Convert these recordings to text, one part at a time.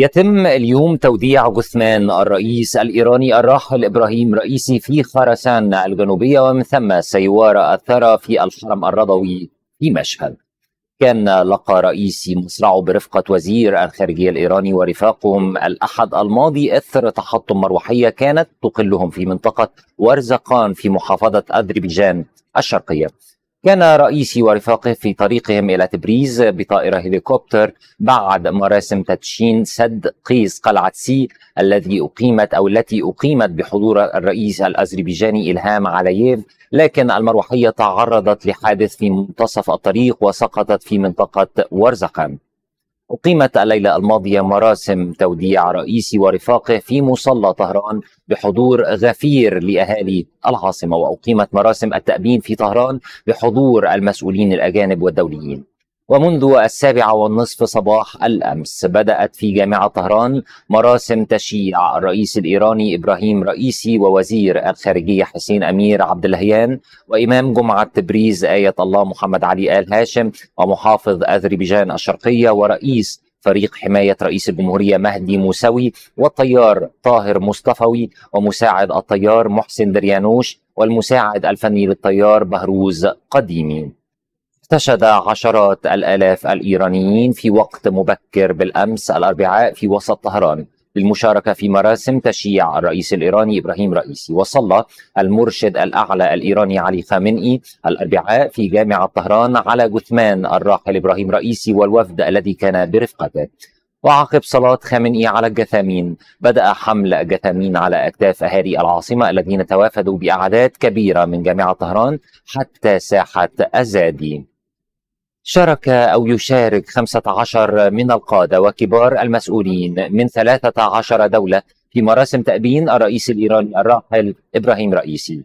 يتم اليوم توديع جثمان الرئيس الإيراني الراحل إبراهيم رئيسي في خرسان الجنوبية ومن ثم سيوار الثرى في الحرم الرضوي في مشهد كان لقى رئيسي مصرعه برفقة وزير الخارجية الإيراني ورفاقهم الأحد الماضي إثر تحطم مروحية كانت تقلهم في منطقة ورزقان في محافظة أذربيجان الشرقية كان رئيسي ورفاقه في طريقهم إلى تبريز بطائرة هليكوبتر بعد مراسم تدشين سد قيس قلعة سي الذي أقيمت أو التي أقيمت بحضور الرئيس الأذربيجاني إلهام علييف لكن المروحية تعرضت لحادث في منتصف الطريق وسقطت في منطقة ورزقان أقيمت الليلة الماضية مراسم توديع رئيسي ورفاقه في مصلى طهران بحضور غفير لأهالي العاصمة وأقيمت مراسم التأبين في طهران بحضور المسؤولين الأجانب والدوليين ومنذ السابعة والنصف صباح الأمس بدأت في جامعة طهران مراسم تشييع الرئيس الإيراني إبراهيم رئيسي ووزير الخارجية حسين أمير عبد الهيان وإمام جمعة تبريز آية الله محمد علي آل هاشم ومحافظ أذربيجان الشرقية ورئيس فريق حماية رئيس الجمهورية مهدي موسوي والطيار طاهر مصطفوي ومساعد الطيار محسن دريانوش والمساعد الفني للطيار بهروز قديمي استشهد عشرات الالاف الايرانيين في وقت مبكر بالامس الاربعاء في وسط طهران للمشاركه في مراسم تشييع الرئيس الايراني ابراهيم رئيسي وصلى المرشد الاعلى الايراني علي خامنئي الاربعاء في جامعه طهران على جثمان الراحل ابراهيم رئيسي والوفد الذي كان برفقته وعقب صلاة خامنئي على الجثامين بدأ حمل الجثامين على أكتاف أهالي العاصمة الذين توافدوا بأعداد كبيرة من جامعة طهران حتى ساحة أزادي شارك أو يشارك 15 من القادة وكبار المسؤولين من 13 دولة في مراسم تأبين الرئيس الإيراني الراحل إبراهيم رئيسي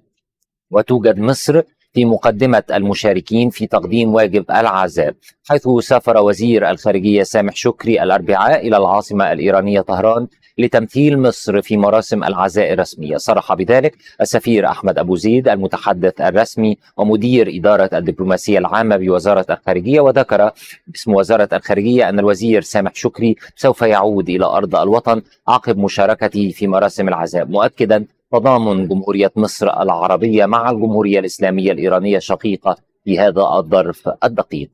وتوجد مصر في مقدمة المشاركين في تقديم واجب العزاء حيث سافر وزير الخارجية سامح شكري الأربعاء إلى العاصمة الإيرانية طهران لتمثيل مصر في مراسم العزاء الرسمية صرح بذلك السفير أحمد أبو زيد المتحدث الرسمي ومدير إدارة الدبلوماسية العامة بوزارة الخارجية وذكر باسم وزارة الخارجية أن الوزير سامح شكري سوف يعود إلى أرض الوطن عقب مشاركته في مراسم العزاء مؤكدا تضامن جمهورية مصر العربية مع الجمهورية الإسلامية الإيرانية الشقيقة في هذا الظرف الدقيق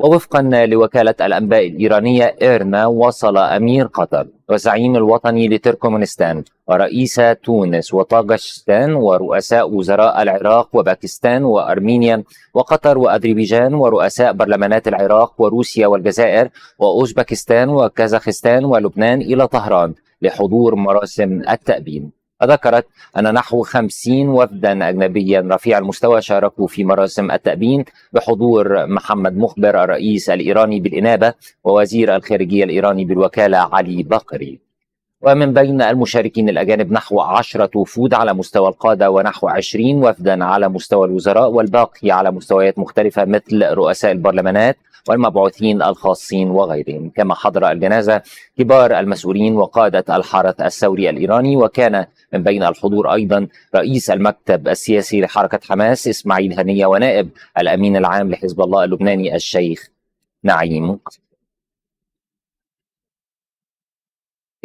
ووفقا لوكالة الأنباء الإيرانية إيرنا وصل أمير قطر وزعيم الوطني لتركمانستان ورئيس تونس وطاجستان ورؤساء وزراء العراق وباكستان وأرمينيا وقطر وأذربيجان ورؤساء برلمانات العراق وروسيا والجزائر وأوزبكستان وكازاخستان ولبنان إلى طهران لحضور مراسم التأبين ذكرت أن نحو 50 وفدا أجنبيا رفيع المستوى شاركوا في مراسم التأبين بحضور محمد مخبر الرئيس الإيراني بالإنابة ووزير الخارجية الإيراني بالوكالة علي بقري ومن بين المشاركين الأجانب نحو عشرة وفود على مستوى القادة ونحو عشرين وفدا على مستوى الوزراء والباقي على مستويات مختلفة مثل رؤساء البرلمانات والمبعوثين الخاصين وغيرهم كما حضر الجنازة كبار المسؤولين وقادة الحرس الثوري الإيراني وكان من بين الحضور أيضا رئيس المكتب السياسي لحركة حماس إسماعيل هنية ونائب الأمين العام لحزب الله اللبناني الشيخ نعيم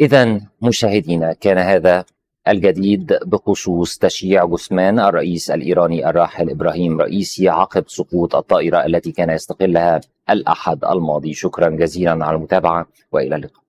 إذا مشاهدينا كان هذا الجديد بخصوص تشييع جثمان الرئيس الايراني الراحل ابراهيم رئيسي عقب سقوط الطائره التي كان يستقلها الاحد الماضي شكرا جزيلا على المتابعه والى اللقاء